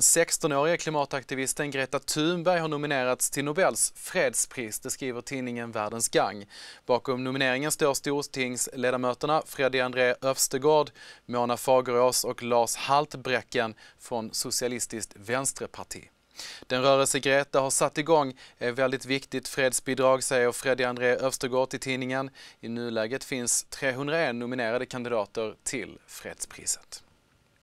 Den 16-åriga klimataktivisten Greta Thunberg har nominerats till Nobels fredspris, det skriver tidningen Världens Gang. Bakom nomineringen står stortingsledamöterna Freddy André Öfstegård, Mona Fagerås och Lars Haltbräcken från Socialistiskt vänsterparti. Den rörelse Greta har satt igång är väldigt viktigt fredsbidrag säger Freddy André Öfstergård till tidningen. I nuläget finns 301 nominerade kandidater till fredspriset.